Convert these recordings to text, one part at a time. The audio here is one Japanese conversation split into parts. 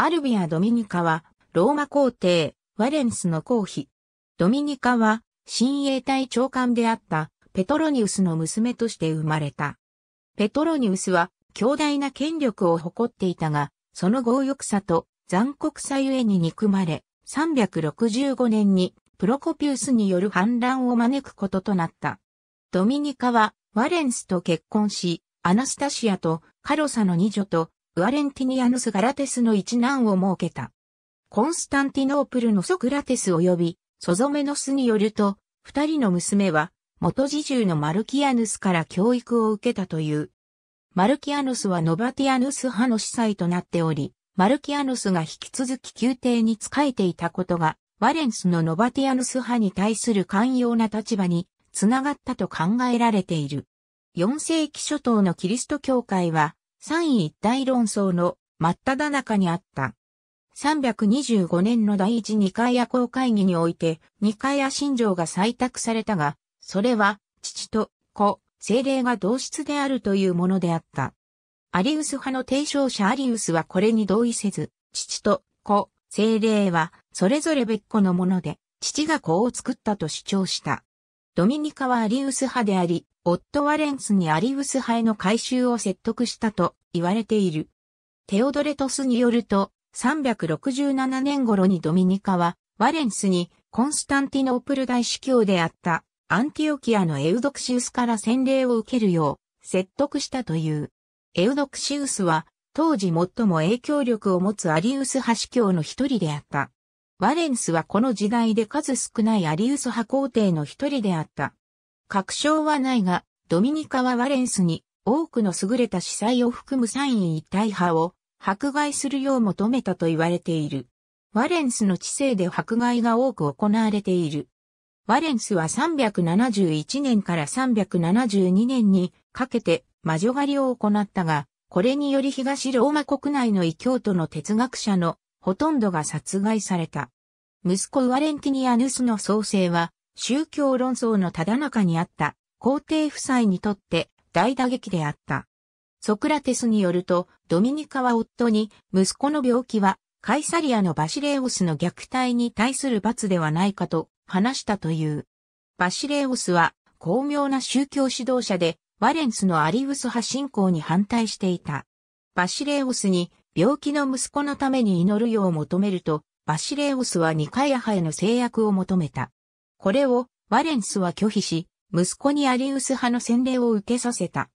アルビア・ドミニカは、ローマ皇帝、ワレンスの皇妃。ドミニカは、親衛隊長官であった、ペトロニウスの娘として生まれた。ペトロニウスは、強大な権力を誇っていたが、その強欲さと残酷さゆえに憎まれ、365年にプロコピウスによる反乱を招くこととなった。ドミニカは、ワレンスと結婚し、アナスタシアとカロサの二女とウァレンティニアヌス・ガラテスの一難を設けた。コンスタンティノープルのソクラテス及び、ソゾメノスによると、二人の娘は、元侍従のマルキアヌスから教育を受けたという。マルキアヌスはノバティアヌス派の司祭となっており、マルキアヌスが引き続き宮廷に仕えていたことが、ワレンスのノバティアヌス派に対する寛容な立場につながったと考えられている。4世紀初頭のキリスト教会は、三位一体論争の真っ只中にあった。325年の第一二階夜行会議において、二階夜信条が採択されたが、それは、父と子、精霊が同質であるというものであった。アリウス派の提唱者アリウスはこれに同意せず、父と子、精霊は、それぞれ別個のもので、父が子を作ったと主張した。ドミニカはアリウス派であり、夫ワレンスにアリウス派への改修を説得したと言われている。テオドレトスによると、367年頃にドミニカは、ワレンスにコンスタンティノープル大司教であったアンティオキアのエウドクシウスから洗礼を受けるよう説得したという。エウドクシウスは当時最も影響力を持つアリウス派司教の一人であった。ワレンスはこの時代で数少ないアリウス派皇帝の一人であった。確証はないが、ドミニカはワレンスに多くの優れた司祭を含む三位一体派を迫害するよう求めたと言われている。ワレンスの知性で迫害が多く行われている。ワレンスは371年から372年にかけて魔女狩りを行ったが、これにより東ローマ国内の異教徒の哲学者のほとんどが殺害された。息子ワレンティニアヌスの創生は宗教論争のただ中にあった皇帝夫妻にとって大打撃であった。ソクラテスによると、ドミニカは夫に、息子の病気は、カイサリアのバシレオスの虐待に対する罰ではないかと話したという。バシレオスは、巧妙な宗教指導者で、ワレンスのアリウス派信仰に反対していた。バシレオスに、病気の息子のために祈るよう求めると、バシレオスはニカヤ派への制約を求めた。これをワレンスは拒否し、息子にアリウス派の洗礼を受けさせた。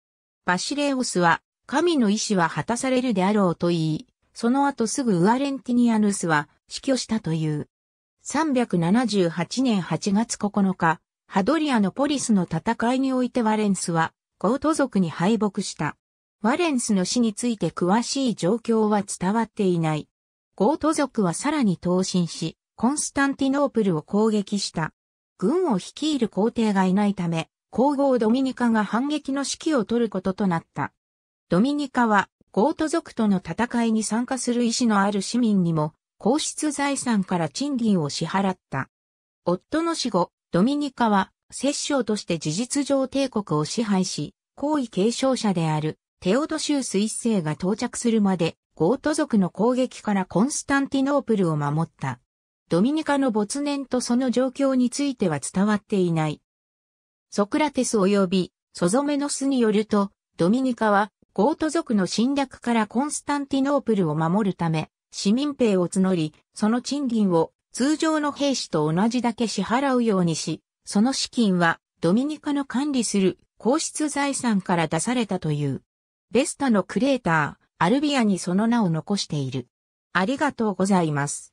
バシレオスは、神の意志は果たされるであろうと言い、その後すぐウアレンティニアヌスは死去したという。378年8月9日、ハドリアのポリスの戦いにおいてワレンスは、ゴート族に敗北した。ワレンスの死について詳しい状況は伝わっていない。ゴート族はさらに闘進し、コンスタンティノープルを攻撃した。軍を率いる皇帝がいないため、皇后ドミニカが反撃の指揮を取ることとなった。ドミニカは、ゴート族との戦いに参加する意思のある市民にも、皇室財産から賃金を支払った。夫の死後、ドミニカは、摂政として事実上帝国を支配し、皇位継承者であるテオドシウス一世が到着するまで、ゴート族の攻撃からコンスタンティノープルを守った。ドミニカの没年とその状況については伝わっていない。ソクラテス及びソゾメノスによると、ドミニカはゴート族の侵略からコンスタンティノープルを守るため、市民兵を募り、その賃金を通常の兵士と同じだけ支払うようにし、その資金はドミニカの管理する皇室財産から出されたという。ベスタのクレーター、アルビアにその名を残している。ありがとうございます。